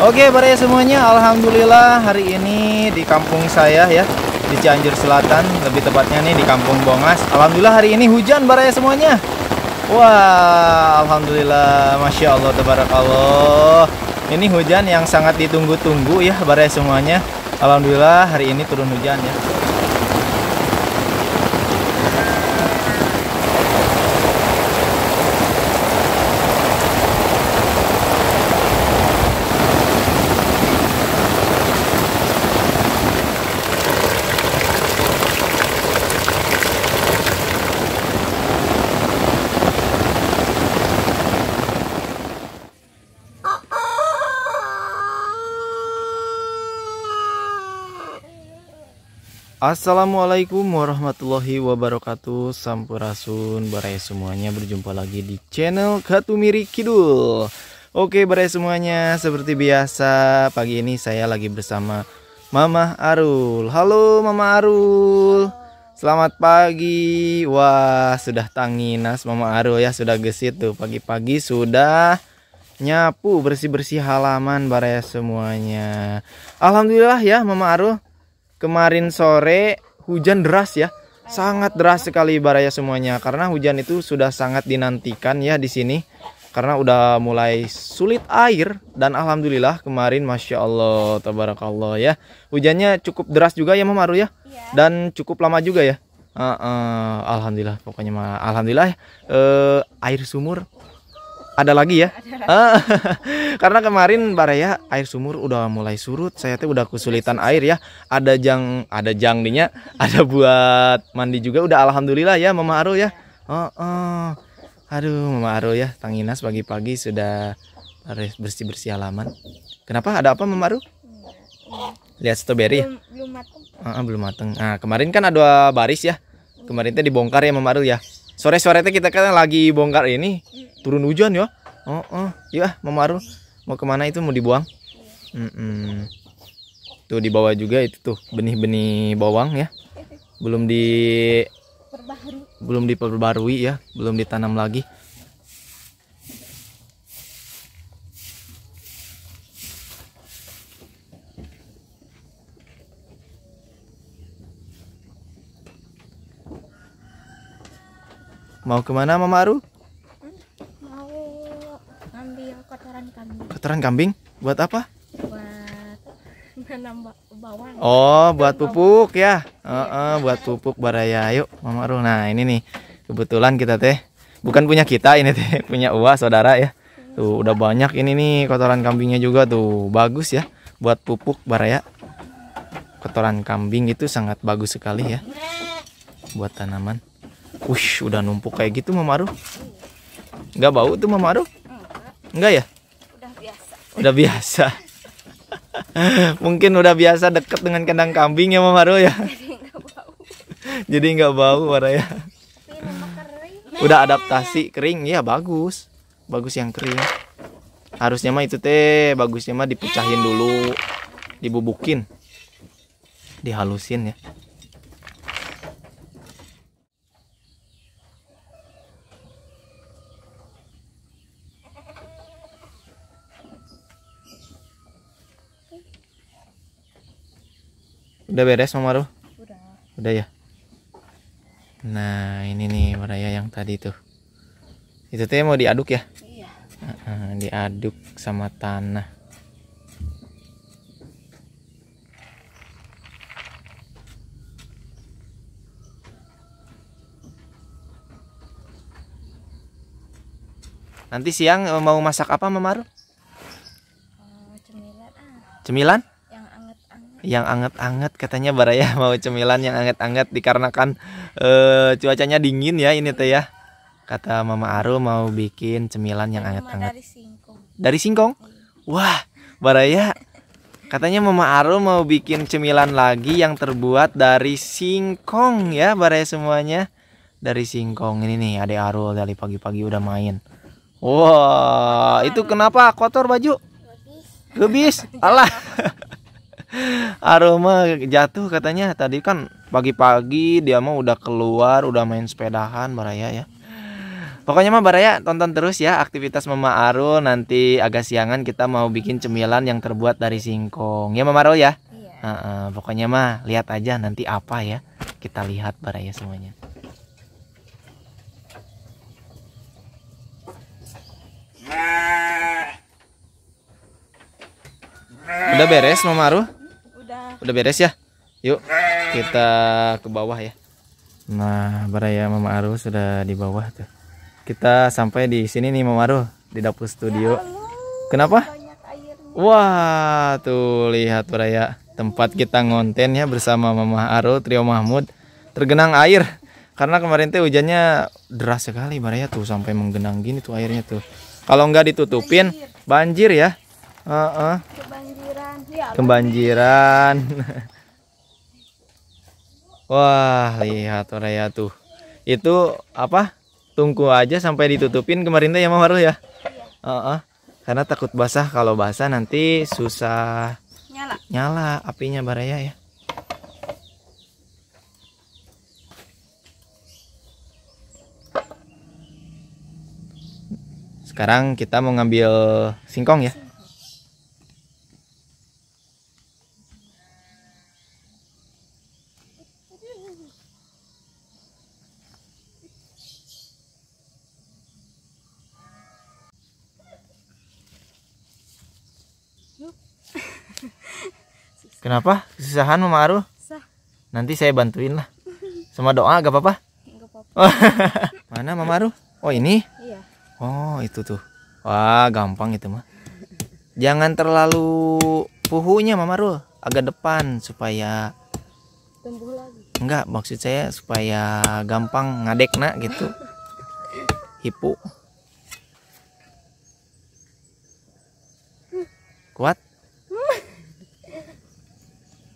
Oke para semuanya Alhamdulillah hari ini di kampung saya ya Di Cianjur Selatan Lebih tepatnya nih di kampung Bongas Alhamdulillah hari ini hujan para semuanya Wah Alhamdulillah Masya Allah Tabarakallah Ini hujan yang sangat ditunggu-tunggu ya para semuanya Alhamdulillah hari ini turun hujan ya Assalamualaikum warahmatullahi wabarakatuh Sampurasun Barai semuanya Berjumpa lagi di channel Katumiri Kidul Oke barai semuanya Seperti biasa Pagi ini saya lagi bersama Mama Arul Halo Mama Arul Selamat pagi Wah sudah tanginas Mama Arul ya Sudah gesit tuh Pagi-pagi sudah nyapu bersih-bersih halaman barai semuanya Alhamdulillah ya Mama Arul kemarin sore hujan deras ya sangat deras sekali Baraya semuanya karena hujan itu sudah sangat dinantikan ya di sini karena udah mulai sulit air dan alhamdulillah kemarin masya Allah tabarakallah ya hujannya cukup deras juga ya Mamaru ya iya. dan cukup lama juga ya Uh, uh, alhamdulillah pokoknya alhamdulillah uh, air sumur ada lagi ya ada lagi. Ah, karena kemarin baraya air sumur udah mulai surut saya tuh udah kesulitan air ya ada jang ada jangdinya ada buat mandi juga udah alhamdulillah ya mama Aru ya iya. oh, oh. aduh mama Aru ya tanginas pagi-pagi sudah bersih bersih halaman kenapa ada apa mama Aru? Iya. lihat strawberry ya belum mateng uh, belum mateng nah kemarin kan ada baris ya kemarin tuh dibongkar ya mama Aru ya sore sore kita kan lagi bongkar ini turun hujan ya oh oh ya mama Arul mau kemana itu mau dibuang mm -mm. tuh di bawah juga itu tuh benih-benih bawang ya belum di Perbaharui. belum diperbarui ya belum ditanam lagi Mau kemana Mama kotoran kambing buat apa? Buat bawang. Oh, buat pupuk ya. Uh, uh, buat pupuk baraya. Yuk, Mama Rul. Nah, ini nih. Kebetulan kita teh bukan punya kita ini teh, punya Uwa saudara ya. Tuh, udah banyak ini nih kotoran kambingnya juga tuh. Bagus ya buat pupuk baraya. Kotoran kambing itu sangat bagus sekali ya buat tanaman. Wih, udah numpuk kayak gitu Mama Rul. Enggak bau tuh Mama Rul? Enggak ya? udah biasa mungkin udah biasa deket dengan kandang kambing ya Mama ya jadi nggak bau warna ya udah adaptasi kering ya bagus bagus yang kering harusnya mah itu teh bagusnya mah dipecahin dulu dibubukin dihalusin ya Udah beres Mama Ruh? Udah. Udah ya. Nah, ini nih Maraya yang tadi tuh. Itu teh mau diaduk ya? Iya. Uh -uh, diaduk sama tanah. Nanti siang eh, mau masak apa, Mamaru? Eh, cemilan. Ah. Cemilan? yang anget-anget katanya Baraya mau cemilan yang anget-anget dikarenakan uh, cuacanya dingin ya ini teh ya. Kata Mama Aru mau bikin cemilan yang anget-anget. Dari singkong. Dari singkong? Wah, Baraya katanya Mama Aru mau bikin cemilan lagi yang terbuat dari singkong ya Baraya semuanya. Dari singkong ini nih Ade Arul dari pagi-pagi udah main. Wah, wow, itu kenapa kotor baju? Gebis. Allah. aroma jatuh katanya tadi kan pagi-pagi dia mah udah keluar udah main sepedahan baraya ya Pokoknya mah Baraya tonton terus ya aktivitas Mama Arul nanti agak siangan kita mau bikin cemilan yang terbuat dari singkong. Ya Mama Arul ya? Iya. Uh, uh, pokoknya mah lihat aja nanti apa ya. Kita lihat Baraya semuanya. Udah beres Mama Arul? udah beres ya yuk kita ke bawah ya nah baraya Mama Aru sudah di bawah tuh kita sampai di sini nih Mama Aru di dapur studio ya, kenapa wah tuh lihat baraya tempat kita ngonten ya bersama Mama Aru Trio Mahmud tergenang air karena kemarin tuh hujannya deras sekali baraya tuh sampai menggenang gini tuh airnya tuh kalau nggak ditutupin banjir, banjir ya uh -uh. Iya, kebanjiran wah lihat ya tuh itu apa tungku aja sampai ditutupin kemarin tuh ya Mamarul ya uh -uh. karena takut basah kalau basah nanti susah nyala nyala apinya Baraya ya sekarang kita mau ngambil singkong ya Kenapa? Kesusahan Mama Aru? Nanti saya bantuin lah. Sama doa gak apa-apa? apa oh, Mana Mama Aru? Oh ini? Iya. Oh itu tuh. Wah gampang itu mah. Jangan terlalu puhunya Mama Aru. Agak depan supaya... Tumbuh lagi. Enggak, maksud saya supaya gampang ngadek nak gitu. Hipu. Kuat?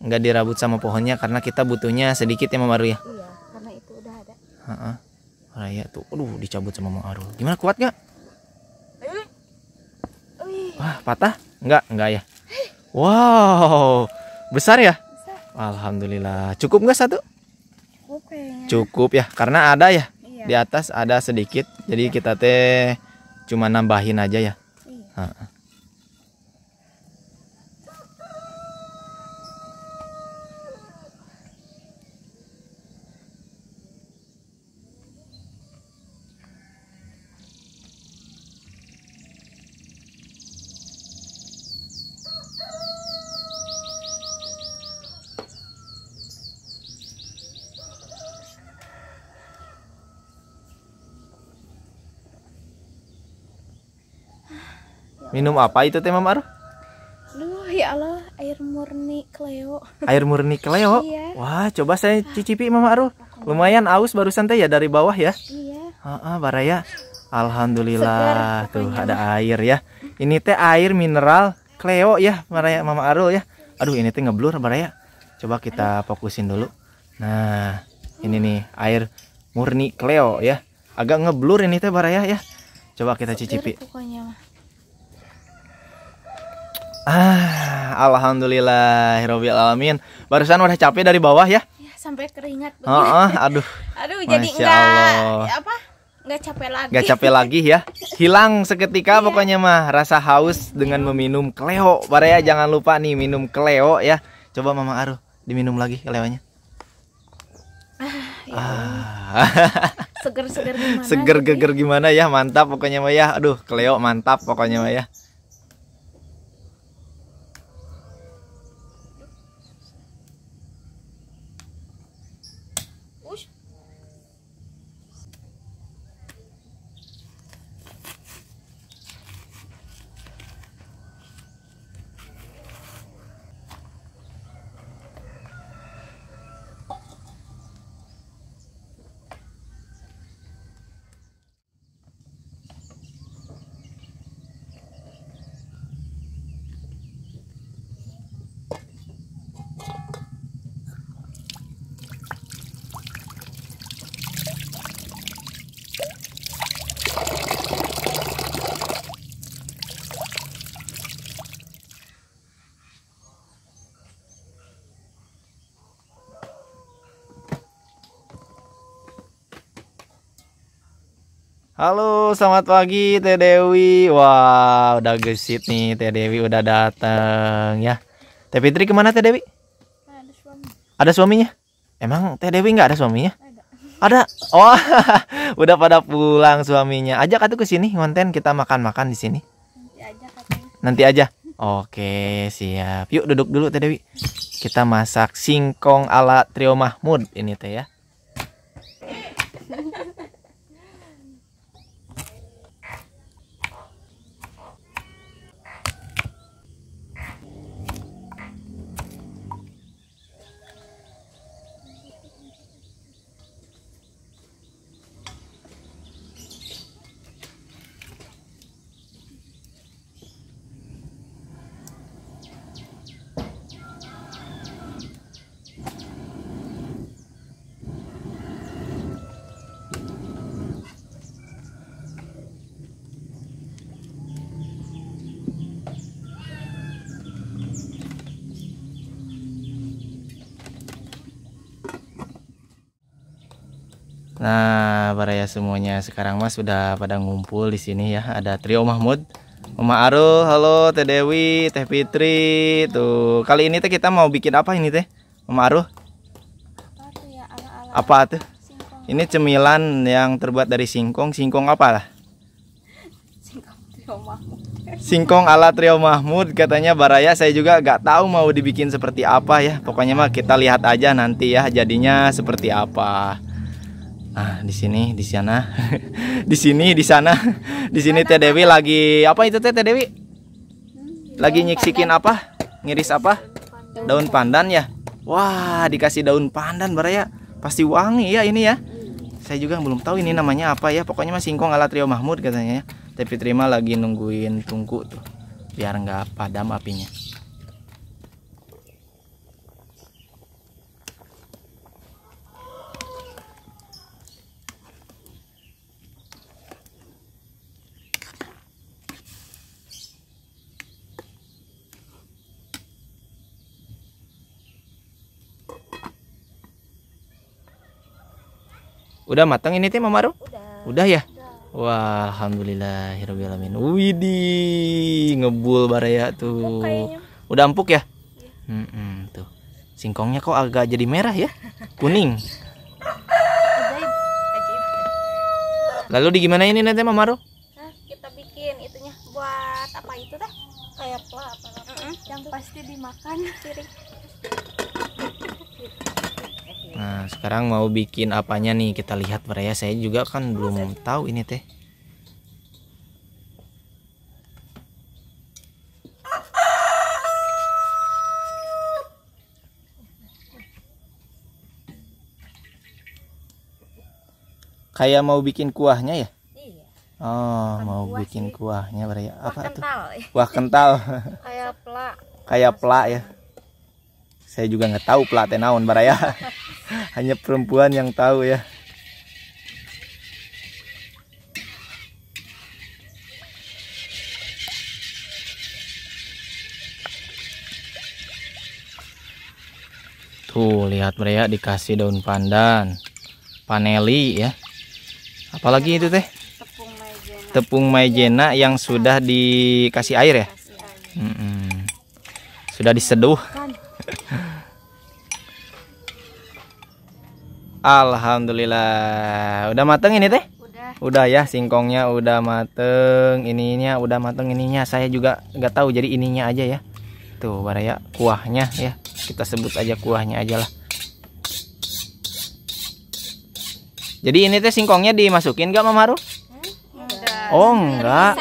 nggak dirabut sama pohonnya karena kita butuhnya sedikit ya Mama Aru ya iya karena itu udah ada Heeh. Uh tuh aduh dicabut sama Mama Aru gimana kuat nggak eh? wah patah nggak nggak ya wow besar ya besar. alhamdulillah cukup nggak satu cukup cukup ya karena ada ya iya. di atas ada sedikit jadi iya. kita teh cuma nambahin aja ya Minum apa itu Teh Mamar? Duh, ya Allah, air murni Cleo. Air murni Cleo? Iya. Wah, coba saya cicipi Mama Aru. Lumayan aus barusan teh ya dari bawah ya. Iya. Heeh, baraya. Alhamdulillah Segar, tuh ada air ya. Ini teh air mineral Cleo ya, baraya Mama Arul ya. Aduh, ini teh ngeblur baraya. Coba kita fokusin dulu. Nah, ini nih air murni Cleo ya. Agak ngeblur ini teh baraya ya. Coba kita cicipi. pokoknya. Ah, alhamdulillah, Hirobil alamin. Barusan udah capek dari bawah ya? Iya, sampai keringat. Oh, oh, aduh. aduh, jadi enggak Allah. apa? Enggak capek lagi. Enggak capek lagi ya. Hilang seketika yeah. pokoknya mah rasa haus dengan iya. meminum kleo. Baraya yeah. jangan lupa nih minum kleo ya. Coba Mama Aru diminum lagi kleonya. Ah, ya ah. Seger-seger gimana? Seger-geger gitu ya? gimana ya? Mantap pokoknya mah ya. Aduh, kleo mantap pokoknya mah ya. Halo, selamat pagi Teh Dewi. Wah, udah gesit nih Teh Dewi udah datang ya. Teh Fitri kemana Teh Dewi? Ada, suami. ada suaminya? Emang Teh Dewi nggak ada suaminya? Ada. ada. Oh, udah pada pulang suaminya. Ajak atuh ke sini ngonten kita makan-makan di sini. Nanti aja. Oke, siap. Yuk duduk dulu Teh Dewi. Kita masak singkong ala Trio Mahmud ini Teh ya. Nah, para ya semuanya, sekarang Mas sudah pada ngumpul di sini ya. Ada trio Mahmud, Mama Arul, halo Teh Dewi, Teh Fitri. Tuh, kali ini teh kita mau bikin apa ini teh? Mama Arul? Apa tuh ya? Ala -ala apa tuh? Ya? Ini cemilan yang terbuat dari singkong. Singkong apa lah? Singkong Singkong ala trio Mahmud katanya Baraya saya juga gak tahu mau dibikin seperti apa ya. Pokoknya mah kita lihat aja nanti ya jadinya seperti apa ah di sini di sana di sini di sana di sini teh Dewi lagi apa itu teh Dewi lagi nyiksikin apa ngiris apa daun pandan ya wah dikasih daun pandan beraya pasti wangi ya ini ya saya juga belum tahu ini namanya apa ya pokoknya mas singkong ala trio Mahmud katanya ya tapi terima lagi nungguin tungku tuh biar nggak padam apinya Udah matang ini teh Mamaru? Udah. Udah ya? Udah. Wah, alamin. Widih, ngebul baraya tuh. Udah empuk ya? Hmm, hmm, tuh. Singkongnya kok agak jadi merah ya? Kuning. Lalu di gimana ini nanti Mamaru? kita bikin itunya buat apa itu teh? Kayak apa? Yang pasti dimakan piring. Nah, sekarang mau bikin apanya nih? Kita lihat Bro ya. Saya juga kan belum tahu ini teh. Kayak mau bikin kuahnya ya? Iya. Oh, Bukan mau kuah bikin sih. kuahnya Bro ya. Apa kental. tuh? Ya. Kuah kental. Kayak pelak. Kayak pelak ya. Saya juga nggak tahu pelak teh naon Baraya. hanya perempuan yang tahu ya Tuh, lihat mereka dikasih daun pandan. Paneli ya. Apalagi itu teh? Tepung maizena. yang sudah dikasih air ya? Sudah diseduh. Alhamdulillah. Udah mateng ini teh? Udah. Udah ya singkongnya udah mateng, ininya udah mateng ininya. Saya juga nggak tahu jadi ininya aja ya. Tuh baraya kuahnya ya. Kita sebut aja kuahnya aja lah. Jadi ini teh singkongnya dimasukin gak Mam Haru? Hmm, Oh enggak.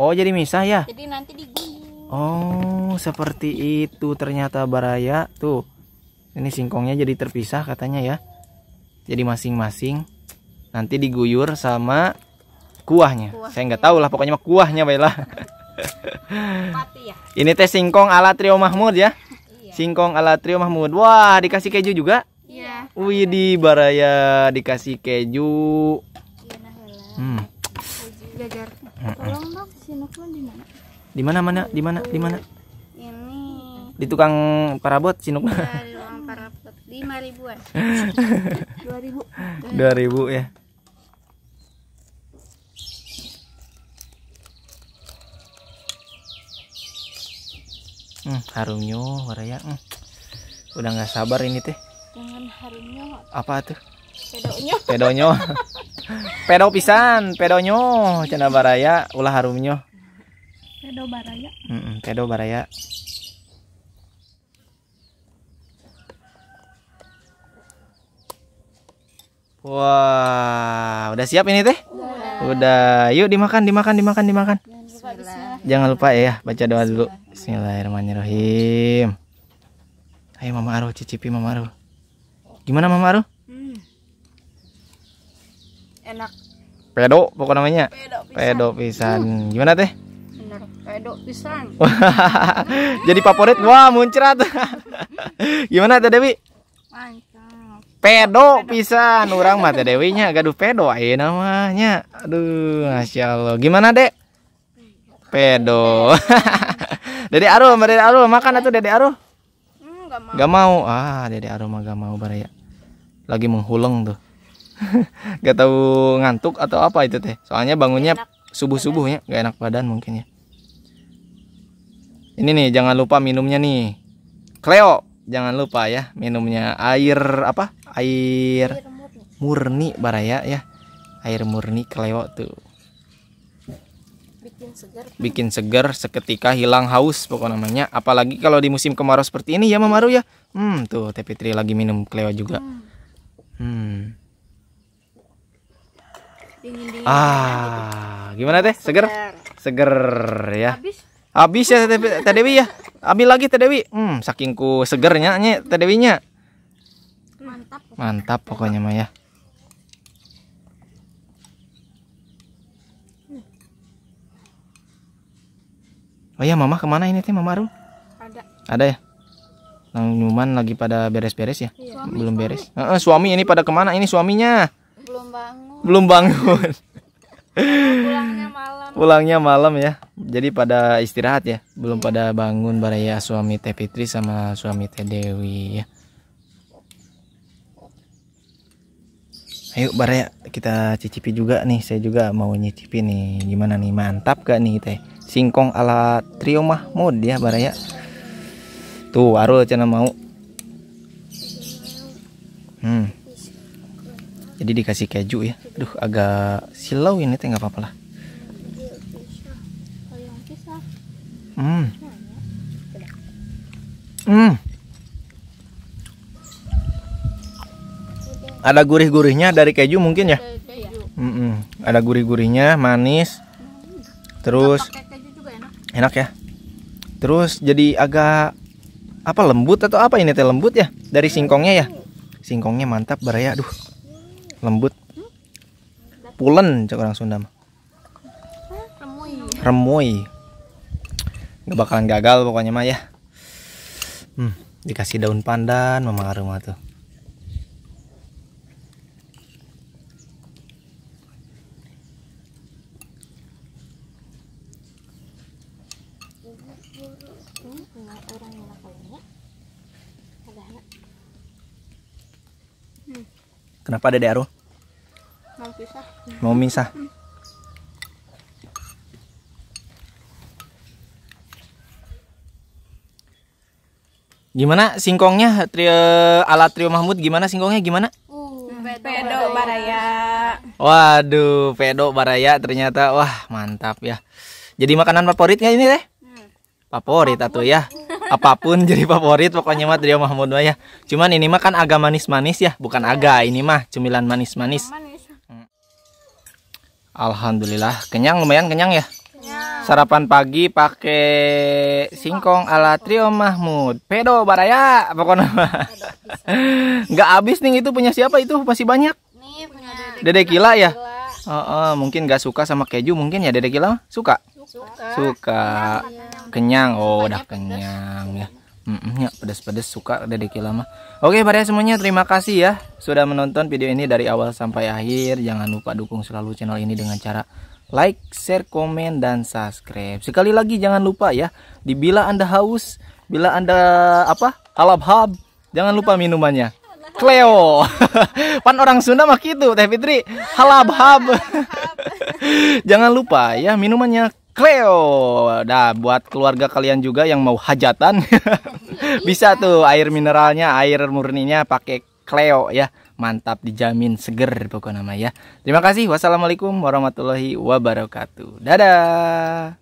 Oh jadi misah ya? Jadi nanti digulung. Oh seperti itu ternyata baraya tuh. Ini singkongnya jadi terpisah katanya ya jadi masing-masing nanti diguyur sama kuahnya, kuahnya. saya nggak tahu lah pokoknya mah kuahnya baiklah ya. ini teh singkong ala trio mahmud ya iya. singkong ala trio mahmud wah dikasih keju juga iya wih di baraya dikasih keju iya, nah, hmm. di mana mana di mana di mana ini di tukang parabot sinuk ya, lima ribuan dua ribu dua ribu ya hmm, harumnya waraya hmm. udah nggak sabar ini teh dengan harumnya apa tuh pedonyo pedonyo pedo pisan pedonyo cina baraya ulah harumnya pedo baraya mm pedo baraya Wah, udah siap ini teh? Udah. udah. Yuk dimakan, dimakan, dimakan, dimakan. Jangan lupa, ya baca doa dulu. Bismillahirrahmanirrahim. Ayo Mama Aru cicipi Mama Aru. Gimana Mama Aru? Hmm. Enak. Pedo pokok namanya. Pedo pisan. Pedo pisan. Gimana teh? Enak. Pedo pisan. Jadi favorit. Wah, muncrat. Gimana teh Dewi? Mantap pedo pisan orang mata dewinya gaduh pedo aja namanya aduh masya allah gimana dek pedo dede aruh dede aruh makan atau dede aruh hmm, gak mau. ah jadi aroma mah gak mau baraya lagi menghuleng tuh gak tahu ngantuk atau apa itu teh soalnya bangunnya subuh subuhnya gak enak badan mungkin ya ini nih jangan lupa minumnya nih Cleo jangan lupa ya minumnya air apa air, murni, baraya ya air murni kelewat tuh bikin segar seketika hilang haus pokok namanya apalagi kalau di musim kemarau seperti ini ya memaruh ya hmm tuh tepitri lagi minum kelewat juga hmm, hmm. ah gimana teh segar segar ya Habis ya Teh Dewi ya. Ambil lagi Teh Dewi. Hmm, sakingku segernya nya Teh Dewinya. Mantap. Mantap pokoknya Maya. Oh ya, Mama kemana ini teh Mama Arum? Ada. Ada ya? Nang lagi pada beres-beres ya? Iya. Suami, Belum suami. beres. Uh, uh, suami ini pada kemana? Ini suaminya. Belum bangun. Belum bangun pulangnya malam ya jadi pada istirahat ya belum pada bangun baraya suami teh Fitri sama suami teh Dewi ya ayo baraya kita cicipi juga nih saya juga mau nyicipi nih gimana nih mantap gak nih teh singkong ala trio Mahmud ya baraya tuh Arul cina mau hmm jadi dikasih keju ya aduh agak silau ini teh nggak apa-apa Hmm. Hmm. Ada gurih-gurihnya dari keju mungkin ya? Mm -mm. Ada gurih-gurihnya, manis. Terus enak ya. Terus jadi agak apa lembut atau apa ini teh lembut ya dari singkongnya ya? Singkongnya mantap beraya, duh, Lembut. Hmm. Pulen cek orang Sunda mah. Remoy nggak bakalan gagal pokoknya mah ya hmm, dikasih daun pandan mama aroma tuh Kenapa ada Daro? Mau pisah. Mau misah. Gimana singkongnya trio ala trio Mahmud gimana singkongnya gimana? Uh, nah, pedo, Baraya. Waduh, pedo Baraya ternyata wah mantap ya. Jadi makanan favorit ini teh? Hmm. Favorit atau ya? Apapun jadi favorit pokoknya mah trio Mahmud ya. Cuman ini mah kan agak manis-manis ya, bukan iya. agak ini mah cemilan manis-manis. Hmm. Alhamdulillah, kenyang lumayan kenyang ya. Sarapan pagi pakai singkong ala Trio Mahmud. Pedo baraya pokoknya. nggak habis nih itu punya siapa itu? Masih banyak. Dede Kila ya. Oh, oh, mungkin nggak suka sama keju mungkin ya Dede Kila suka? Suka. Suka. Kenyang. Oh, udah kenyang ya. Mm -mm, ya pedas-pedas suka Dede Kila mah. Oke, pada semuanya terima kasih ya sudah menonton video ini dari awal sampai akhir. Jangan lupa dukung selalu channel ini dengan cara like, share, komen, dan subscribe. Sekali lagi jangan lupa ya, Bila Anda haus, bila Anda apa? Alab-hab, jangan lupa minumannya. Cleo. Pan orang Sunda mah gitu, Teh Fitri. Halab-hab. jangan lupa ya minumannya Cleo. Nah, buat keluarga kalian juga yang mau hajatan, bisa tuh air mineralnya, air murninya pakai Cleo ya mantap dijamin seger pokoknya ya terima kasih wassalamualaikum warahmatullahi wabarakatuh dadah